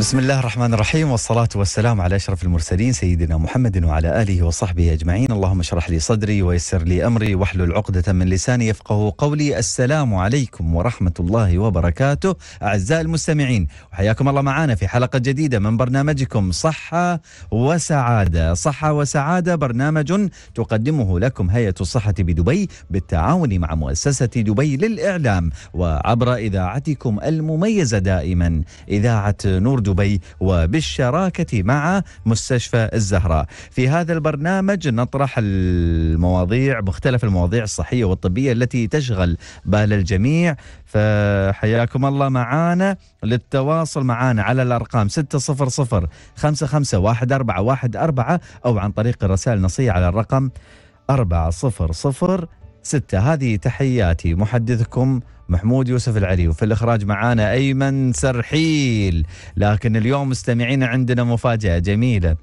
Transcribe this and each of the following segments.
بسم الله الرحمن الرحيم والصلاة والسلام على أشرف المرسلين سيدنا محمد وعلى آله وصحبه أجمعين اللهم اشرح لي صدري ويسر لي أمري واحلل عقدة من لساني يفقه قولي السلام عليكم ورحمة الله وبركاته أعزائي المستمعين وحياكم الله معنا في حلقة جديدة من برنامجكم صحة وسعادة صحة وسعادة برنامج تقدمه لكم هيئة الصحة بدبي بالتعاون مع مؤسسة دبي للإعلام وعبر إذاعتكم المميزة دائما إذاعة نور دبي دبي وبالشراكة مع مستشفى الزهراء في هذا البرنامج نطرح المواضيع مختلف المواضيع الصحية والطبية التي تشغل بال الجميع فحياكم الله معانا للتواصل معانا على الأرقام 600 600-551414 أو عن طريق الرسائل النصية على الرقم 400 ستة هذه تحياتي محدثكم محمود يوسف العلي وفي الإخراج معانا أيمن سرحيل لكن اليوم مستمعين عندنا مفاجأة جميلة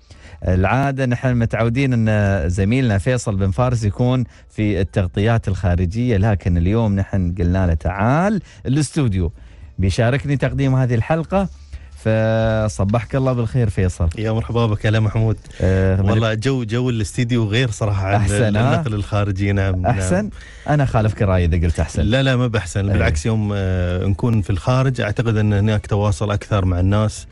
العادة نحن متعودين أن زميلنا فيصل بن فارس يكون في التغطيات الخارجية لكن اليوم نحن قلنا له تعال الاستوديو بيشاركني تقديم هذه الحلقة فصبحك الله بالخير فيصل يا مرحبا بك يا محمود أه والله جو جو الاستديو غير صراحه عن أحسن آه. النقل الخارجي نعم،, نعم احسن نعم. انا خالفك الراي اذا قلت احسن لا لا ما باحسن أه. بالعكس يوم آه، نكون في الخارج اعتقد ان هناك تواصل اكثر مع الناس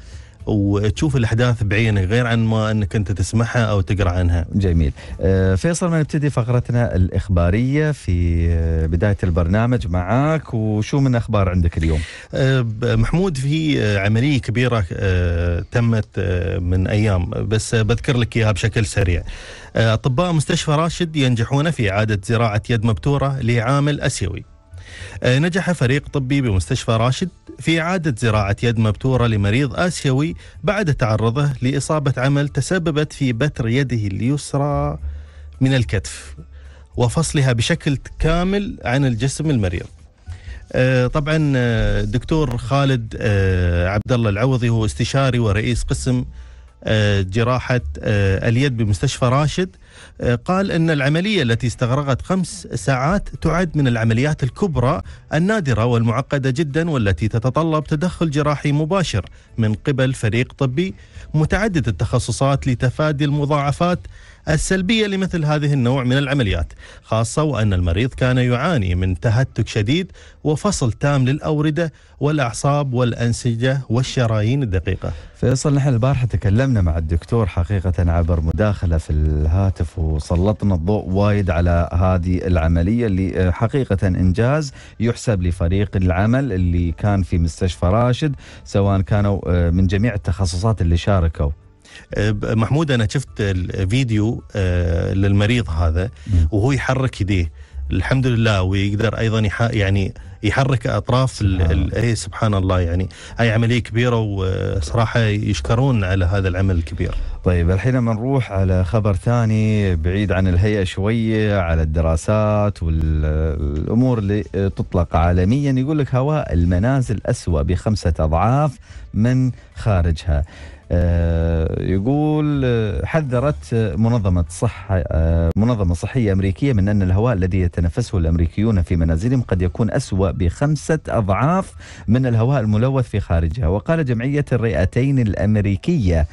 وتشوف الاحداث بعينك غير عن ما انك انت تسمعها او تقرا عنها. جميل. آه، فيصل ما نبتدي فقرتنا الاخباريه في آه، بدايه البرنامج معاك وشو من اخبار عندك اليوم؟ آه، محمود في عمليه كبيره تمت من ايام بس بذكر لك اياها بشكل سريع. اطباء مستشفى راشد ينجحون في اعاده زراعه يد مبتوره لعامل اسيوي. آه، نجح فريق طبي بمستشفى راشد في إعادة زراعة يد مبتورة لمريض آسيوي بعد تعرضه لإصابة عمل تسببت في بتر يده اليسرى من الكتف وفصلها بشكل كامل عن الجسم المريض آه، طبعا الدكتور آه، خالد عبد الله العوضي هو استشاري ورئيس قسم آه، جراحة آه، اليد بمستشفى راشد آه، قال أن العملية التي استغرقت خمس ساعات تعد من العمليات الكبرى النادرة والمعقدة جدا والتي تتطلب تدخل جراحي مباشر من قبل فريق طبي متعدد التخصصات لتفادي المضاعفات السلبية لمثل هذه النوع من العمليات خاصة وأن المريض كان يعاني من تهتك شديد وفصل تام للأوردة والأعصاب والأنسجة والشرايين الدقيقة فيصل نحن البارحة تكلمنا مع الدكتور حقيقة عبر مداخلة في الهاتف وسلطنا الضوء وايد على هذه العملية اللي آه، حقيقة إنجاز يحسب لفريق العمل اللي كان في مستشفى راشد سواء كانوا آه، من جميع التخصصات اللي شاركوا محمود انا شفت الفيديو آه، للمريض هذا وهو يحرك يديه الحمد لله ويقدر ايضا يعني يحرك اطراف اي سبحان الله يعني هاي عمليه كبيره وصراحه يشكرون على هذا العمل الكبير طيب الحين بنروح على خبر ثاني بعيد عن الهيئة شوية على الدراسات والأمور اللي تطلق عالميا يقول لك هواء المنازل أسوأ بخمسة أضعاف من خارجها آه، يقول حذرت منظمة صحة آه، منظمة صحية أمريكية من أن الهواء الذي يتنفسه الأمريكيون في منازلهم قد يكون أسوأ بخمسة أضعاف من الهواء الملوث في خارجها وقال جمعية الرئتين الأمريكية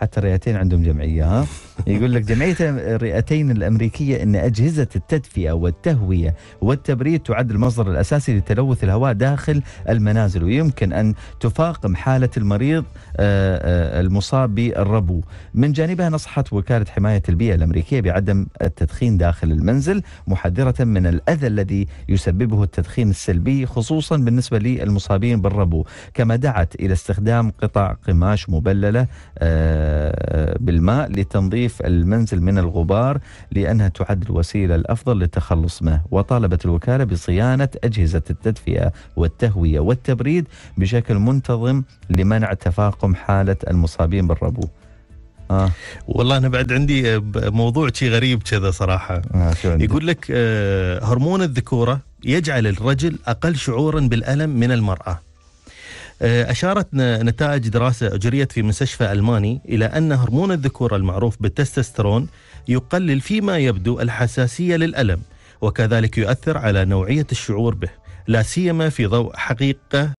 حتى الرئتين عندهم جمعيه ها يقول لك جمعيه الرئتين الامريكيه ان اجهزه التدفئه والتهويه والتبريد تعد المصدر الاساسي لتلوث الهواء داخل المنازل ويمكن ان تفاقم حاله المريض آه، آه، المصاب بالربو. من جانبها نصحت وكاله حمايه البيئه الامريكيه بعدم التدخين داخل المنزل محذره من الاذى الذي يسببه التدخين السلبي خصوصا بالنسبه للمصابين بالربو، كما دعت الى استخدام قطع قماش مبلله آه، آه، بالماء لتنظيف المنزل من الغبار لأنها تعد الوسيلة الأفضل للتخلص منه وطالبت الوكالة بصيانة أجهزة التدفئة والتهوية والتبريد بشكل منتظم لمنع تفاقم حالة المصابين بالربو آه. والله انا بعد عندي موضوع شي غريب كذا صراحه آه يقول لك آه، هرمون الذكوره يجعل الرجل اقل شعورا بالالم من المراه آه، أشارت نتائج دراسة أجريت في مستشفى ألماني إلى أن هرمون الذكور المعروف بالتستوستيرون يقلل فيما يبدو الحساسية للألم وكذلك يؤثر على نوعية الشعور به لا سيما في ضوء حقيقة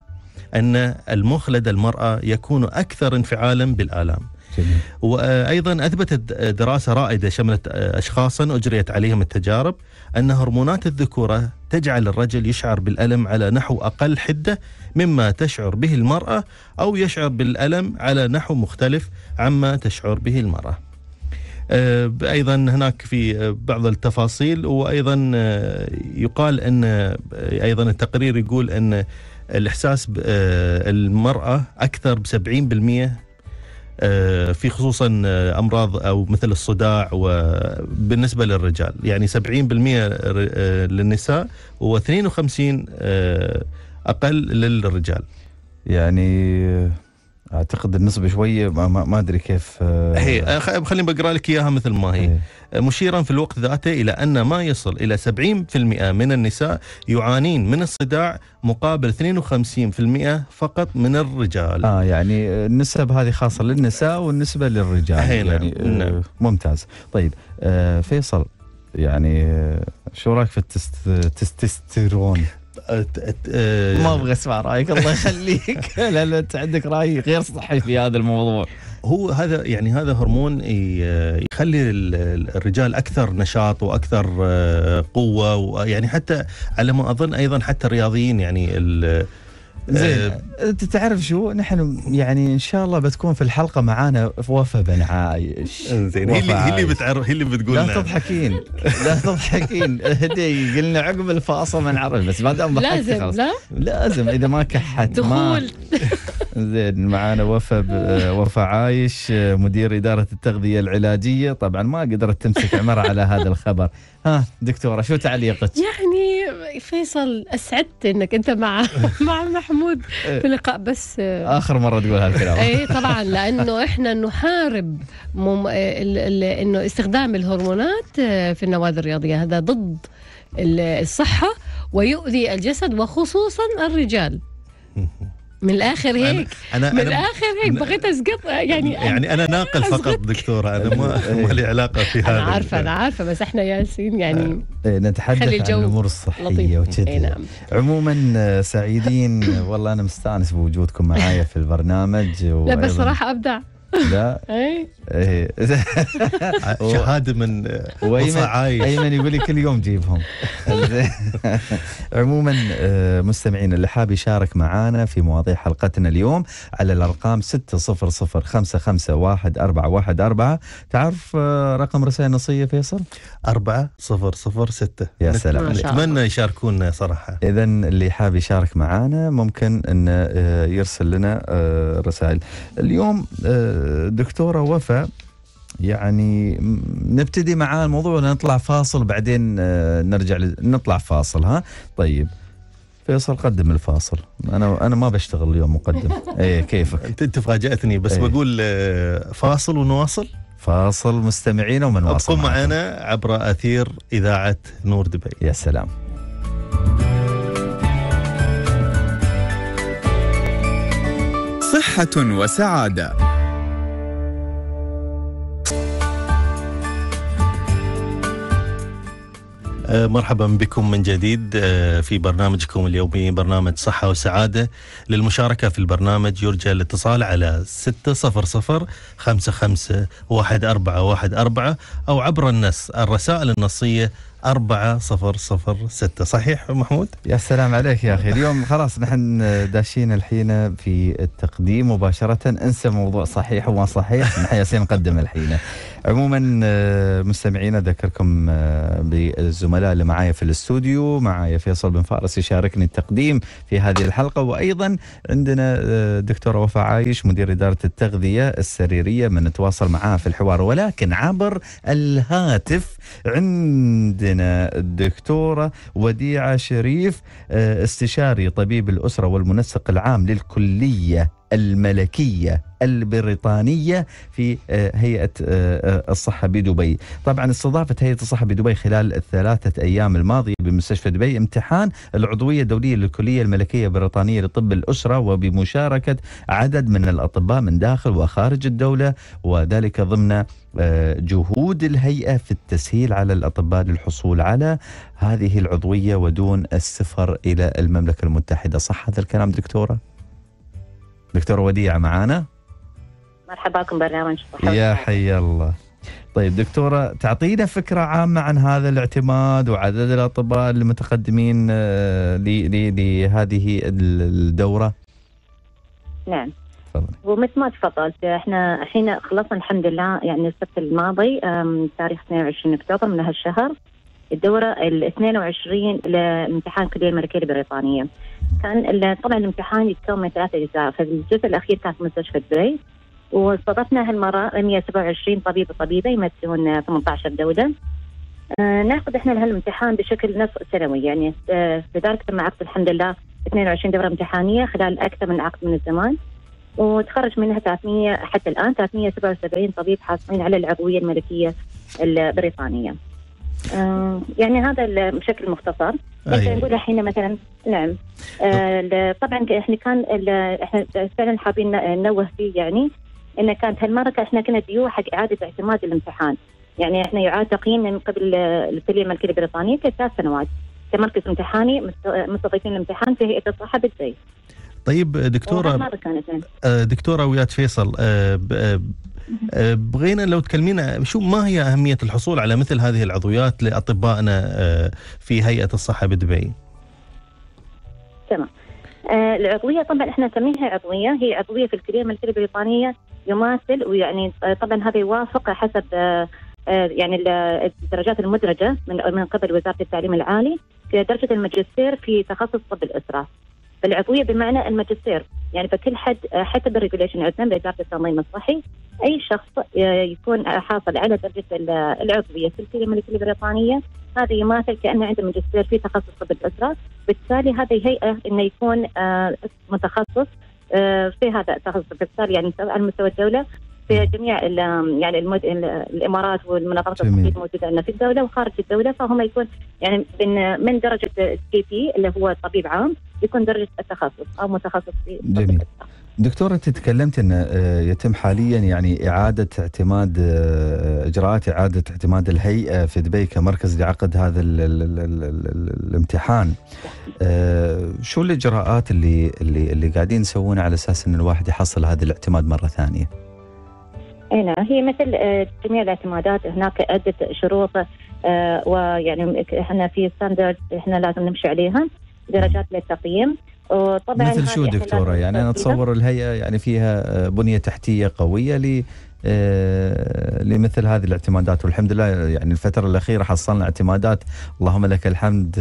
أن المخ لدى المرأة يكون أكثر انفعالا بالآلام جميل. وايضا اثبتت دراسه رائده شملت اشخاصا اجريت عليهم التجارب ان هرمونات الذكوره تجعل الرجل يشعر بالالم على نحو اقل حده مما تشعر به المراه او يشعر بالالم على نحو مختلف عما تشعر به المراه. أه، ايضا هناك في بعض التفاصيل وايضا أه، يقال ان أه، ايضا التقرير يقول ان الاحساس المراه اكثر ب 70% آه، في خصوصا آه، امراض او مثل الصداع وبالنسبه للرجال يعني 70% آه، للنساء و52 اقل للرجال يعني اعتقد النسبه شويه ما, ما ادري كيف آه، هي آه، خليني بقرا لك اياها مثل ما هي هي. إيه. مشيرا في الوقت ذاته الى ان ما يصل الى 70% من النساء يعانين من الصداع مقابل 52% فقط من الرجال اه يعني النسب هذه خاصه للنساء والنسبه للرجال هي نعم. يعني آه، نعم. ممتاز طيب آه فيصل يعني شو رايك في التستيرون ما آه، ابغى اسمع رايك الله يخليك لان انت عندك راي غير صحي في هذا الموضوع هو هذا يعني هذا هرمون يخلي الرجال اكثر نشاط واكثر آه، قوه ويعني حتى على ما اظن ايضا حتى الرياضيين يعني زين آه، انت تعرف شو نحن يعني ان شاء الله بتكون في الحلقه معانا وفاء بن عايش زين هي اللي هي اللي بتعرف هي اللي بتقول لا نعم. تضحكين لا تضحكين هدي قلنا عقب الفاصل ما نعرف بس ما دام ضحكت خلاص لازم لا لازم اذا ما كحت دخول زين معانا وفاء آه، وفاء عايش آه، مدير اداره التغذيه العلاجيه طبعا ما قدرت تمسك عمرها على هذا الخبر ها دكتوره شو تعليقك؟ يعني فيصل اسعدت انك انت مع مع محمود إيه. في لقاء بس اخر مره تقول هالكلام اي طبعا لانه احنا نحارب مم... انه استخدام الهرمونات آه، في النوادي الرياضيه هذا ضد الصحه ويؤذي الجسد وخصوصا الرجال من الاخر هيك أنا من الاخر هيك بغيت اسقط يعني يعني انا ناقل فقط دكتوره انا ما, إيه. ما لي علاقه في هذا انا عارفه انا عارفه بس احنا ياسين يعني آه، إيه، نتحدث عن الامور الصحيه إيه، وكذا نعم. عموما سعيدين والله انا مستانس بوجودكم معايا في البرنامج لا بس صراحه ابدع لا ايه, إيه. شهاده من ايمن يقول لي كل يوم جيبهم عموما آه، مستمعين اللي حاب يشارك معانا في مواضيع حلقتنا اليوم على الارقام 600 تعرف آه، رقم رسائل نصيه فيصل؟ 4006 يا سلام نتمنى يشاركونا صراحه اذا اللي حاب يشارك معانا ممكن انه آه، يرسل لنا رسائل اليوم دكتوره وفاء يعني نبتدي مع الموضوع نطلع فاصل بعدين آه، نرجع نطلع فاصل ها طيب فيصل قدم الفاصل انا انا ما بشتغل اليوم مقدم اي كيفك انت انت فاجاتني بس أيه. بقول آه، فاصل ونواصل فاصل مستمعينا ومن واصل ابقوا معنا عبر اثير اذاعه نور دبي يا سلام صحه وسعاده آه، مرحبا بكم من جديد آه، في برنامجكم اليومي برنامج صحة وسعادة للمشاركة في البرنامج يرجى الاتصال على 600 55 أو عبر النص الرسائل النصية أربعة صفر صفر ستة صحيح محمود؟ يا سلام عليك يا أخي اليوم خلاص نحن داشين الحين في التقديم مباشرة انسى موضوع صحيح وما صحيح نحن ياسين نقدم الحين عموما آه، مستمعينا أذكركم آه، بالزملاء اللي معايا في الاستوديو معايا فيصل بن فارس يشاركني التقديم في هذه الحلقة وأيضا عندنا آه، دكتورة وفاء عايش مدير إدارة التغذية السريرية من نتواصل معاها في الحوار ولكن عبر الهاتف عند عندنا الدكتورة وديعة شريف آه، استشاري طبيب الأسرة والمنسق العام للكلية الملكية البريطانية في آه، هيئة آه، آه، الصحة بدبي طبعا استضافت هيئة الصحة بدبي خلال الثلاثة أيام الماضية بمستشفى دبي امتحان العضوية الدولية للكلية الملكية البريطانية لطب الأسرة وبمشاركة عدد من الأطباء من داخل وخارج الدولة وذلك ضمن جهود الهيئة في التسهيل على الأطباء للحصول على هذه العضوية ودون السفر إلى المملكة المتحدة صح هذا الكلام دكتورة؟ دكتوره وديعه معانا مرحبا بكم برنامج يا حي الله طيب دكتورة تعطينا فكرة عامة عن هذا الاعتماد وعدد الأطباء المتقدمين آه، لهذه الدورة نعم تفضل ومثل ما تفضلت احنا الحين خلصنا الحمد لله يعني السبت الماضي تاريخ 22 اكتوبر من هالشهر الدورة ال 22 لامتحان الكلية الملكية البريطانية كان طبعا الامتحان يتكون من ثلاثة أجزاء فالجزء الأخير كان في مستشفى دبي واستضفنا هالمرة 127 طبيب وطبيبة يمثلون 18 دولة آه ناخذ احنا هالامتحان بشكل نصف سنوي يعني آه لذلك تم عقد الحمد لله 22 دوره امتحانيه خلال اكثر من عقد من الزمان وتخرج منها 300 حتى الان 377 طبيب حاصلين على العضويه الملكيه البريطانيه. آه، يعني هذا بشكل مختصر بس آه، أيه. نقول الحين مثلا نعم آه طبعا احنا كان احنا فعلا حابين ننوه فيه يعني انه كانت هالمره احنا كنا ديو حق اعاده اعتماد الامتحان يعني احنا يعاد تقييم من قبل الكليه الملكيه البريطانيه ثلاث سنوات كمركز امتحاني مستضيفين الامتحان في هيئه الصحه بالزيت طيب دكتوره آه، دكتوره ويات فيصل أه، بغينا لو تكلمينا شو ما هي أهمية الحصول على مثل هذه العضويات لأطبائنا أه، في هيئة الصحة بدبي تمام أه، العضوية طبعا احنا نسميها عضوية هي عضوية في الكلية الملكية البريطانية يماثل ويعني طبعا هذا يوافق حسب يعني الدرجات المدرجة من من قبل وزارة التعليم العالي درجة الماجستير في تخصص طب الأسرة فالعضويه بمعنى الماجستير يعني فكل حد حتى بالريجوليشن يعني عندنا باداره التنظيم الصحي اي شخص آه، يكون حاصل على درجه العضويه في الكليه الملكيه البريطانيه هذا يماثل كانه عنده ماجستير في تخصص طب الاسره بالتالي هذا يهيئه انه يكون آه، متخصص آه، في هذا التخصص بالتالي يعني على مستوى الدوله في جميع يعني المد... الامارات والمناطق الموجوده عندنا في الدوله وخارج الدوله فهم يكون يعني من, من درجه سي بي اللي هو طبيب عام يكون درجه التخصص او متخصص في جميل دكتور انت تكلمت ان آه، يتم حاليا يعني اعاده اعتماد آه، اجراءات اعاده اعتماد الهيئه في دبي كمركز لعقد هذا الـ الـ الـ الـ الامتحان آه، شو الاجراءات اللي اللي اللي قاعدين يسوونها على اساس ان الواحد يحصل هذا الاعتماد مره ثانيه؟ اي نعم هي مثل آه، جميع الاعتمادات هناك عده شروط آه، ويعني احنا في ستاندرد احنا لازم نمشي عليها درجات للتقييم وطبعا مثل شو دكتوره يعني انا اتصور الهيئه يعني فيها آه، بنيه تحتيه قويه ل لمثل هذه الاعتمادات والحمد لله يعني الفتره الاخيره حصلنا اعتمادات اللهم لك الحمد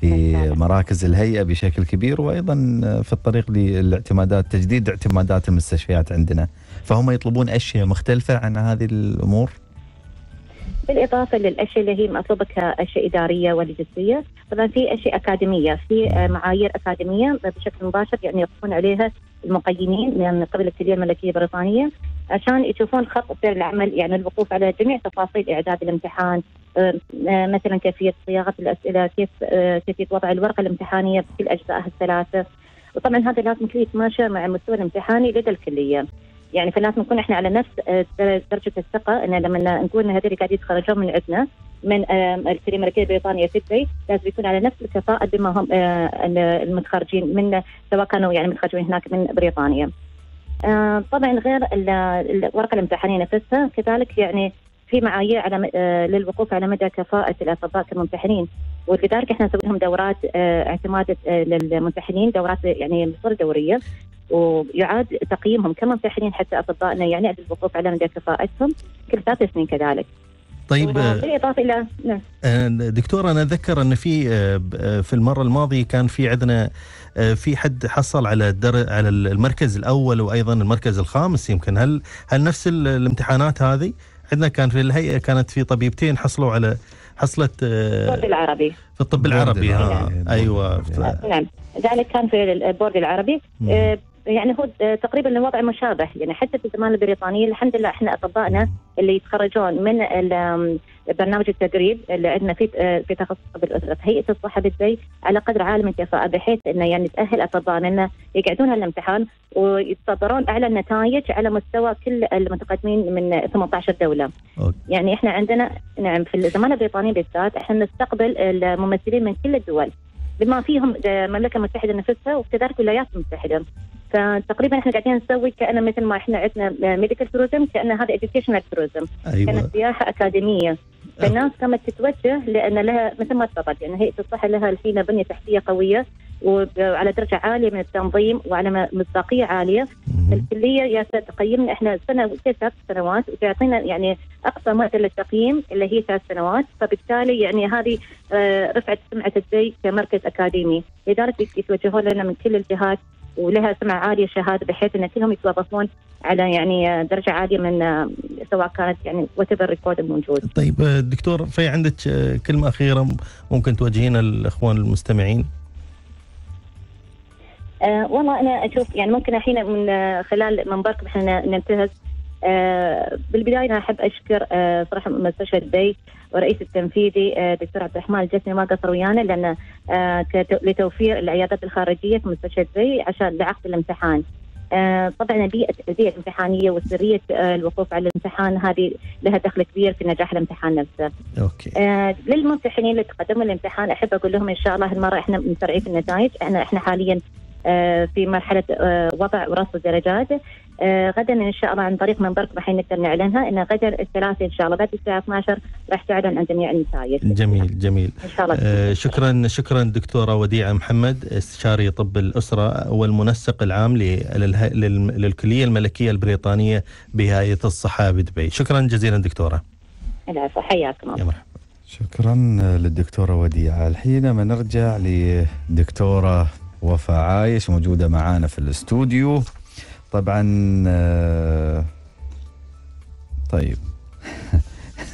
في مراكز الهيئه بشكل كبير وايضا في الطريق للاعتمادات تجديد اعتمادات المستشفيات عندنا. فهم يطلبون أشياء مختلفة عن هذه الأمور بالإضافة للأشياء اللي هي مطلوبة كأشياء إدارية ولوجستية طبعا في أشياء أكاديمية في معايير أكاديمية بشكل مباشر يعني يقفون عليها المقيمين من قبل الكلية الملكية البريطانية عشان يشوفون خط سير العمل يعني الوقوف على جميع تفاصيل إعداد الامتحان مثلا كيفية صياغة الأسئلة كيف كيفية وضع الورقة الامتحانية بكل أجزائها الثلاثة وطبعا هذا لازم يتماشى مع المستوى الامتحاني لدى الكلية يعني فلازم نكون احنا على نفس آه، درجه الثقه ان لما نقول ان هذول قاعد يتخرجون من عندنا من آه، الكريم الملكيه البريطانيه سيدني لازم يكون على نفس الكفاءه بما هم آه، المتخرجين من سواء كانوا يعني متخرجين هناك من بريطانيا. طبعا غير الورقه الامتحانيه نفسها كذلك يعني في معايير على آه، للوقوف على مدى كفاءه الاطباء كممتحنين ولذلك احنا نسوي لهم دورات آه، اعتماد آه، للممتحنين دورات يعني بصورة دوريه ويعاد تقييمهم كممتحنين حتى اطبائنا يعني الوقوف على مدى كفاءتهم كل ثلاث سنين كذلك. طيب بالاضافه الى نعم. دكتور انا اتذكر ان في في المره الماضيه كان في عندنا في حد حصل على الدر على المركز الاول وايضا المركز الخامس يمكن هل هل نفس الامتحانات هذه؟ عندنا كان في الهيئه كانت في طبيبتين حصلوا على حصلت آه، الطب العربي في الطب العربي ها آه، آه، ايوه نعم ذلك كان في البورد العربي يعني هو آه، تقريبا الوضع مشابه يعني حتى في الزمان البريطاني الحمد لله احنا اطبائنا اللي يتخرجون من برنامج التدريب عندنا في آه، في تخصص طب الاسره هيئه الصحه بدبي على قدر عالم الكفاءه بحيث انه يعني تاهل اطبائنا انه يقعدون على الامتحان ويتصدرون اعلى النتائج على مستوى كل المتقدمين من 18 دوله. أوكي. يعني احنا عندنا نعم في الزمان البريطاني بالذات احنا نستقبل الممثلين من كل الدول. بما فيهم آه، المملكه المتحده نفسها وكذلك الولايات المتحده فتقريبا احنا قاعدين نسوي كانه مثل ما احنا عندنا ميديكال توريزم كان هذا اديوكيشنال توريزم أيوة. كانت سياحه اكاديميه فالناس كانت تتوجه لان لها مثل ما تفضلت يعني هيئه الصحه لها الحين بنيه تحتيه قويه وعلى درجه عاليه من التنظيم وعلى مصداقيه عاليه الكليه يا تقيمنا احنا سنه ثلاث سنوات وتعطينا يعني اقصى معدل للتقييم اللي هي ثلاث سنوات فبالتالي يعني هذه آه، رفعت سمعه الجي كمركز اكاديمي لذلك يتوجهون لنا من كل الجهات ولها سمعه عاليه شهاده بحيث ان كلهم يتوظفون على يعني درجه عاليه من سواء كانت يعني وات ريكورد الموجود. طيب دكتور في عندك آه، كلمه اخيره ممكن توجهينها الأخوان المستمعين؟ أه والله انا اشوف يعني ممكن الحين من آه، خلال منبركم احنا ننتهز أه بالبدايه انا احب اشكر أه صراحه مستشفى دبي والرئيس التنفيذي آه، دكتور عبد الرحمن الجسمي ما قصر ويانا لان آه، لتوفير العيادات الخارجيه في مستشفى الزي عشان لعقد الامتحان. آه، طبعا بيئه البيئه الامتحانيه وسريه الوقوف على الامتحان هذه لها دخل كبير في نجاح الامتحان نفسه. اوكي. للممتحنين اللي تقدموا الامتحان احب اقول لهم ان شاء الله هالمره احنا مسرعين في النتائج، احنا احنا حاليا آه، في مرحله آه، وضع ورص الدرجات آه، غدا ان شاء الله عن طريق منبركم الحين نقدر نعلنها ان غدا الثلاثاء ان شاء الله بعد الساعه 12 راح تعلن عن جميع النتائج. جميل جميل. ان شاء الله. شكرا شكرا دكتوره وديعه محمد استشاري طب الاسره والمنسق العام للكليه الملكيه البريطانيه بهيئه الصحه بدبي. شكرا جزيلا دكتوره. العفو حياكم الله. يا مرحبا. شكرا للدكتوره وديعه، الحين ما نرجع لدكتوره وفاء عايش موجودة معانا في الاستوديو طبعا آه، طيب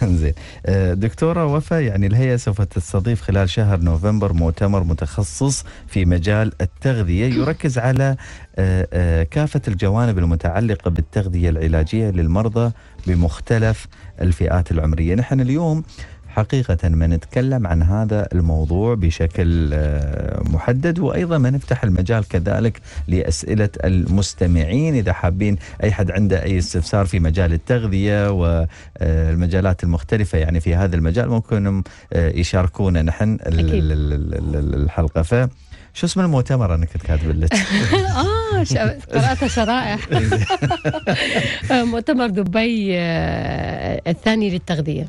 زين آه، دكتورة وفاء يعني الهيئة سوف تستضيف خلال شهر نوفمبر مؤتمر متخصص في مجال التغذية يركز على آه، كافة الجوانب المتعلقة بالتغذية العلاجية للمرضى بمختلف الفئات العمرية نحن اليوم آه حقيقة ما نتكلم عن هذا الموضوع بشكل آه، محدد وأيضا ما نفتح المجال كذلك لأسئلة المستمعين إذا حابين أي حد عنده أي استفسار في مجال التغذية والمجالات آه، المختلفة يعني في هذا المجال ممكن آه، يشاركونا نحن الحلقة ف شو اسم المؤتمر انا كنت كاتب لك اه قرات شرائح مؤتمر دبي الثاني للتغذيه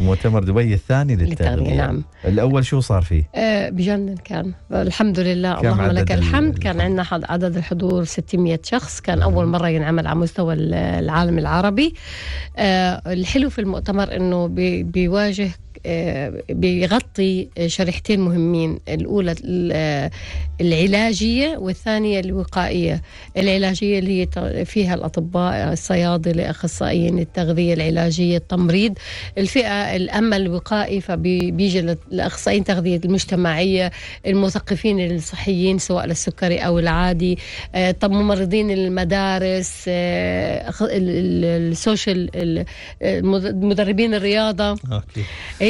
مؤتمر دبي الثاني للتغذية نعم الأول شو صار فيه؟ آه بجنن كان الحمد لله اللهم لك الحمد كان عندنا عدد الحضور 600 شخص كان نعم. أول مرة ينعمل على مستوى العالم العربي آه الحلو في المؤتمر أنه بيواجه آه، بيغطي شريحتين مهمين الأولى آه، العلاجية والثانية الوقائية العلاجية اللي هي فيها الأطباء الصيادلة أخصائيين التغذية العلاجية التمريض الفئة الأما الوقائي فبيجي الأخصائيين التغذية المجتمعية المثقفين الصحيين سواء للسكري أو العادي آه، طب ممرضين المدارس السوشيال مدربين الرياضة أوكي.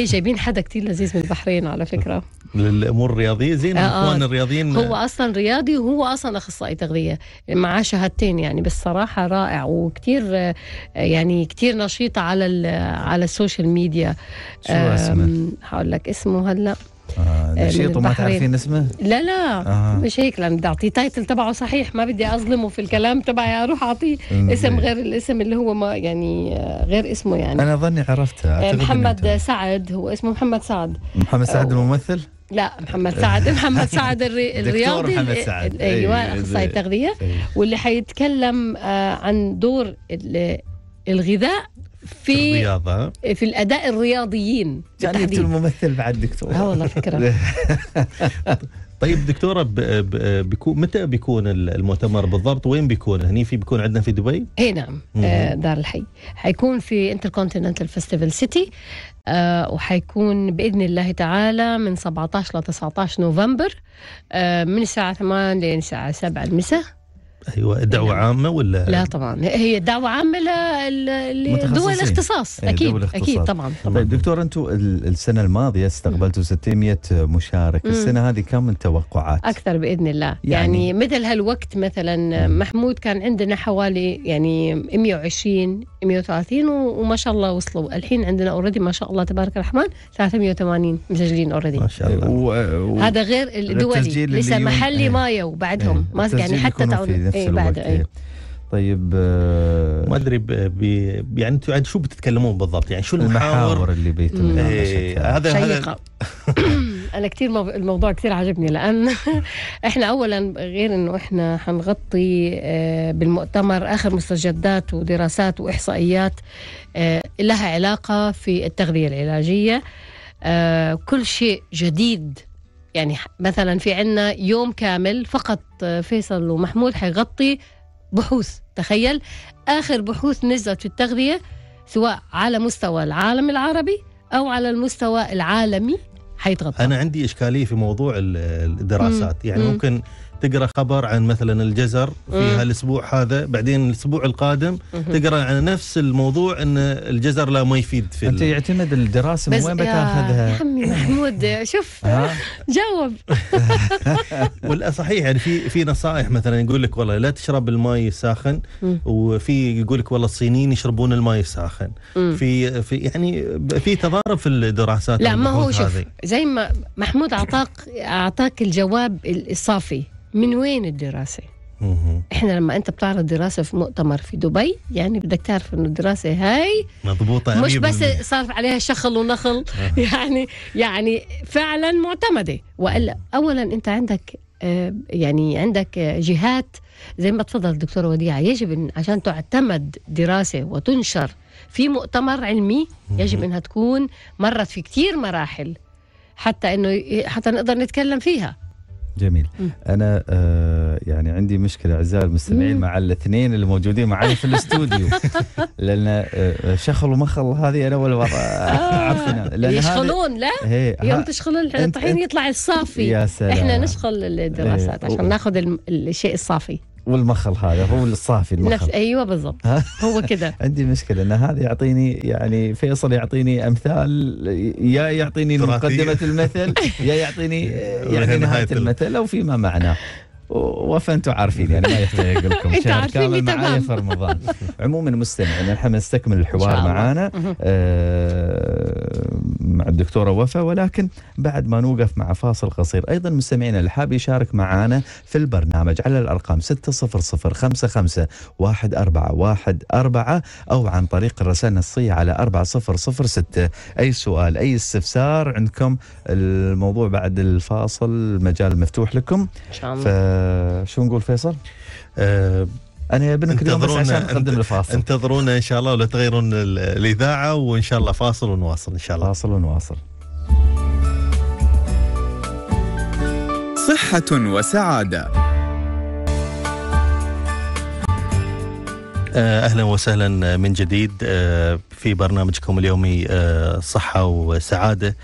جايبين حدا كتير لذيذ من البحرين على فكره للامور الرياضيه زين آه, آه. اخوان الرياضيين هو اصلا رياضي وهو اصلا اخصائي تغذيه معاه شهادتين يعني بس صراحه رائع وكتير آه، يعني كتير نشيط على على السوشيال ميديا شو اسمه؟ هقول لك اسمه هلا آه نشيط وما تعرفين اسمه؟ لا لا آه. مش هيك لان بدي اعطيه تايتل تبعه صحيح ما بدي اظلمه في الكلام تبعي اروح اعطيه اسم غير الاسم اللي هو ما يعني آه، غير اسمه يعني انا ظني عرفتها آه، محمد سعد هو اسمه محمد سعد محمد سعد الممثل؟ لا محمد سعد محمد سعد الرياضي محمد سعد إيه، إيه، إيه، ايوه اخصائي التغذيه واللي حيتكلم آه، عن دور الغذاء في الرياضة إيه، في الأداء الرياضيين يعني أنت الممثل بعد دكتور اه والله فكرة طيب دكتوره بيكون متى بيكون المؤتمر بالضبط وين بيكون هني في بيكون عندنا في دبي اي نعم آه، دار الحي حيكون في انتركونتيننتال فيستيفال سيتي وحيكون باذن الله تعالى من 17 ل 19 نوفمبر آه، من الساعه 8 لين الساعة 7 المساء ايوه دعوه نعم. عامه ولا لا طبعا هي دعوه عامه لدول الاختصاص إيه، اكيد دول الاختصاص. اكيد طبعا, طبعا. طيب دكتور انتم السنه الماضيه استقبلتوا 600 مشارك مم. السنه هذه كم التوقعات اكثر باذن الله يعني, يعني مثل هالوقت مثلا مم. محمود كان عندنا حوالي يعني 120 130 وما شاء الله وصلوا الحين عندنا اوريدي ما شاء الله تبارك الرحمن 380 مسجلين اوريدي ما شاء الله و... و... هذا غير الدولي لسه محلي ما يو بعدهم إيه. ما يعني حتى تعون نفس إيه الوقت بعد إيه. إيه. طيب آه، ما ادري يعني انتم عاد يعني شو بتتكلمون بالضبط يعني شو المحاور, اللي بيتم إيه هذا شيقة انا كثير الموضوع كثير عجبني لان احنا اولا غير انه احنا حنغطي آه، بالمؤتمر اخر مستجدات ودراسات واحصائيات آه، لها علاقه في التغذيه العلاجيه كل شيء جديد يعني مثلا في عنا يوم كامل فقط آه، فيصل ومحمود حيغطي بحوث تخيل آخر بحوث نزلت في التغذية سواء على مستوى العالم العربي أو على المستوى العالمي حيتغطى أنا عندي إشكالية في موضوع الدراسات مم. يعني مم. ممكن تقرا خبر عن مثلا الجزر في هالاسبوع هذا بعدين الاسبوع القادم تقرا عن نفس الموضوع ان الجزر لا ما يفيد في انت يعتمد الدراسه من وين بتاخذها؟ يا عمي محمود شوف جاوب ولا صحيح يعني في في نصائح مثلا يقول لك والله لا تشرب الماي الساخن وفي يقول لك والله الصينيين يشربون الماي الساخن في في يعني في تضارب في الدراسات لا ما هو شوف هذه. زي ما محمود اعطاك اعطاك الجواب الصافي من وين الدراسة؟ احنا لما انت بتعرض دراسه في مؤتمر في دبي يعني بدك تعرف انه الدراسه هاي مضبوطه مش بس صار عليها شخل ونخل آه. يعني يعني فعلا معتمده والا اولا انت عندك آه، يعني عندك جهات زي ما تفضل الدكتوره وديعه يجب إن عشان تعتمد دراسه وتنشر في مؤتمر علمي يجب انها تكون مرت في كثير مراحل حتى انه حتى نقدر نتكلم فيها جميل م. انا آه يعني عندي مشكله اعزائي المستمعين مع الاثنين اللي موجودين معي في الاستوديو لان آه, آه، شخل ومخل هذه انا اول مره آه. يشخلون لا يوم تشخلون الطحين يطلع الصافي يا سلام. احنا نشخل الدراسات إيه، عشان ناخذ الشيء الصافي والمخل هذا هو الصافي المخل نفس ايوه بالضبط هو كذا عندي مشكله ان هذا يعطيني يعني فيصل يعطيني امثال يا يعطيني مقدمه المثل يا يعطيني يعني نهايه المثل او فيما معناه انتم عارفين يعني ما يحتاج اقول لكم شهر كامل معايا في رمضان عموما مستمعين احنا بنستكمل الحوار معانا آه، مع الدكتوره وفا ولكن بعد ما نوقف مع فاصل قصير ايضا مستمعينا اللي حاب يشارك معانا في البرنامج على الارقام 600551414 او عن طريق الرسائل النصيه على 4006 اي سؤال اي استفسار عندكم الموضوع بعد الفاصل مجال مفتوح لكم ان شاء الله آه، شو نقول فيصل؟ آه، انا ابنك اليوم بس عشان نقدم الفاصل انتظرونا ان شاء الله ولا تغيرون الاذاعه وان شاء الله فاصل ونواصل ان شاء الله فاصل ونواصل صحة وسعادة آه، اهلا وسهلا من جديد في برنامجكم اليومي صحة وسعادة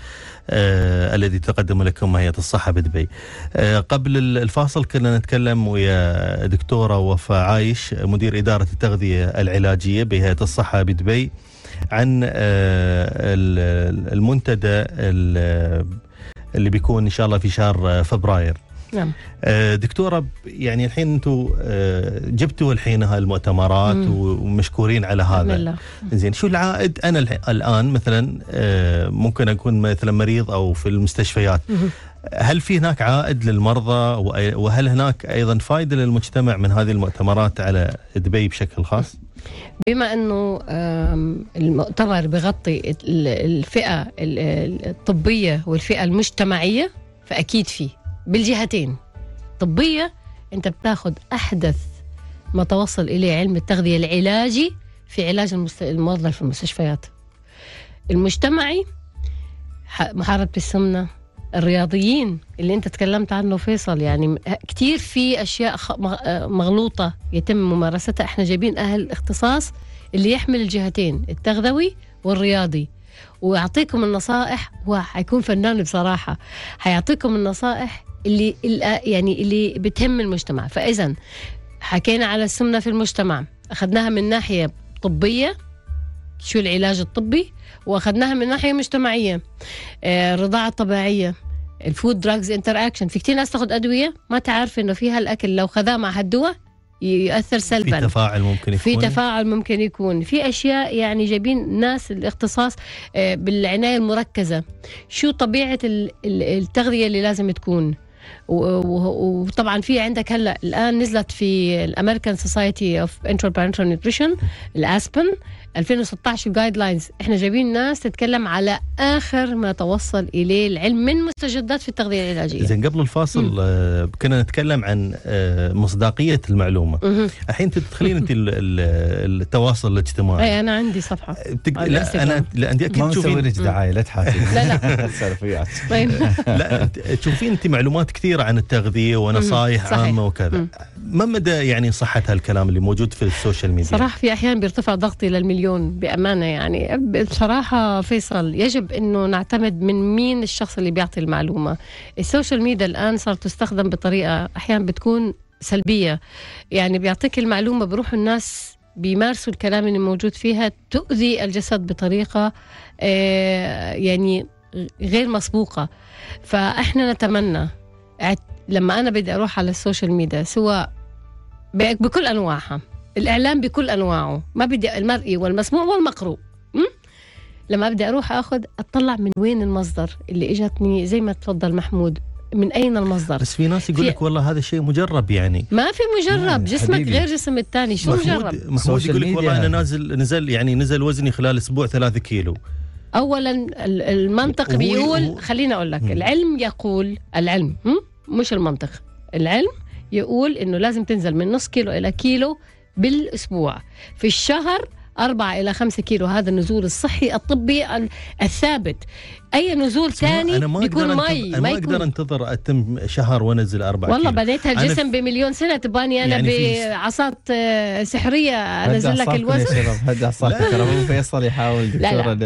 آه، الذي تقدم لكم هيئة الصحة بدبي آه، قبل الفاصل كنا نتكلم ويا دكتورة وفاء عايش مدير إدارة التغذية العلاجية بهيئة الصحة بدبي عن آه، المنتدى اللي بيكون ان شاء الله في شهر فبراير نعم آه، دكتوره يعني الحين انتم آه، جبتوا الحين هالمؤتمرات ومشكورين على هذا زين شو العائد انا الان مثلا آه، ممكن اكون مثلا مريض او في المستشفيات هل في هناك عائد للمرضى وهل هناك ايضا فائده للمجتمع من هذه المؤتمرات على دبي بشكل خاص؟ بما انه المؤتمر بغطي الفئه الطبيه والفئه المجتمعيه فاكيد فيه بالجهتين طبية أنت بتاخذ أحدث ما توصل إليه علم التغذية العلاجي في علاج المرضى في المستشفيات المجتمعي محاربة السمنة الرياضيين اللي انت تكلمت عنه فيصل يعني كثير في اشياء آه، مغلوطه يتم ممارستها احنا جايبين اهل اختصاص اللي يحمل الجهتين التغذوي والرياضي ويعطيكم النصائح وحيكون فنان بصراحه حيعطيكم النصائح اللي يعني اللي بتهم المجتمع فاذا حكينا على السمنه في المجتمع اخذناها من ناحيه طبيه شو العلاج الطبي واخذناها من ناحيه مجتمعيه آه، الرضاعه الطبيعيه الفود دراجز انتر اكشن في كثير ناس تاخذ ادويه ما تعرف انه فيها الاكل لو خذاه مع هالدواء يؤثر سلبا في تفاعل ممكن يكون في تفاعل ممكن يكون في اشياء يعني جايبين ناس الاختصاص آه، بالعنايه المركزه شو طبيعه التغذيه اللي لازم تكون وطبعا في عندك هلا الان نزلت في الامريكان سوسايتي اوف انتربرنتال نيوتريشن الاسبن 2016 جايد لاينز احنا جايبين ناس تتكلم على اخر ما توصل اليه العلم من مستجدات في التغذيه العلاجيه زين قبل الفاصل آه كنا نتكلم عن آه مصداقيه المعلومه الحين تدخلين انت التواصل الاجتماعي اي انا عندي صفحه آه، بتك... لا انا لا انت اكيد تشوفين لك دعايه لا تحاسبين لا لا لا تشوفين انت معلومات كثيره عن التغذيه ونصائح عامه وكذا ما مدى يعني صحة هالكلام اللي موجود في السوشيال ميديا؟ صراحة في أحيان بيرتفع ضغطي للمليون بأمانة يعني بصراحة فيصل يجب أنه نعتمد من مين الشخص اللي بيعطي المعلومة السوشيال ميديا الآن صارت تستخدم بطريقة أحيانا بتكون سلبية يعني بيعطيك المعلومة بروح الناس بيمارسوا الكلام اللي موجود فيها تؤذي الجسد بطريقة آه، يعني غير مسبوقة فإحنا نتمنى لما انا بدي اروح على السوشيال ميديا سواء بكل انواعها الاعلام بكل انواعه ما بدي المرئي والمسموع والمقروء لما بدي اروح اخذ اطلع من وين المصدر اللي اجتني زي ما تفضل محمود من اين المصدر بس في ناس يقول لك والله هذا الشيء مجرب يعني ما في مجرب جسمك حبيبي. غير جسم الثاني شو مجرب محمود يقول لك والله انا نازل نزل يعني نزل وزني خلال اسبوع ثلاثة كيلو اولا المنطق بيقول خليني اقول لك العلم يقول العلم م? مش المنطق العلم يقول انه لازم تنزل من نص كيلو الى كيلو بالاسبوع في الشهر أربعة إلى خمسة كيلو هذا النزول الصحي الطبي الثابت اي نزول ثاني بيكون مي انا ما اقدر انتظر اتم شهر وانزل اربع والله بنيتها الجسم بمليون سنه تباني انا يعني بعصات آه، سحريه انزل لك الوزن هدى عصاك ترى مو فيصل يحاول دكتور آه،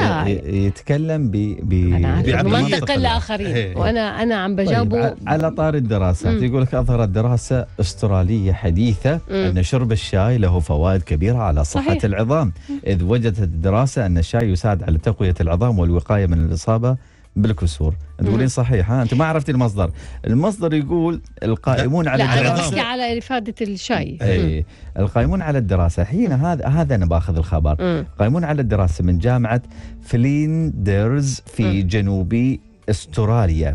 آه، يتكلم ب بمنطق الاخرين إيه. وانا انا عم بجاوبه طيب، على طار الدراسات يقول لك اظهرت دراسه استراليه حديثه ان شرب الشاي له فوائد كبيره على صحه العظام اذ وجدت الدراسه ان الشاي يساعد على تقويه العظام والوقايه من الاصابه بالكسور تقولين صحيح ها انت ما عرفتي المصدر المصدر يقول القائمون على لا الدراسه لا على افاده الشاي اي القائمون على الدراسه حين هذا هذا انا باخذ الخبر القائمون على الدراسه من جامعه فليندرز في جنوبي استراليا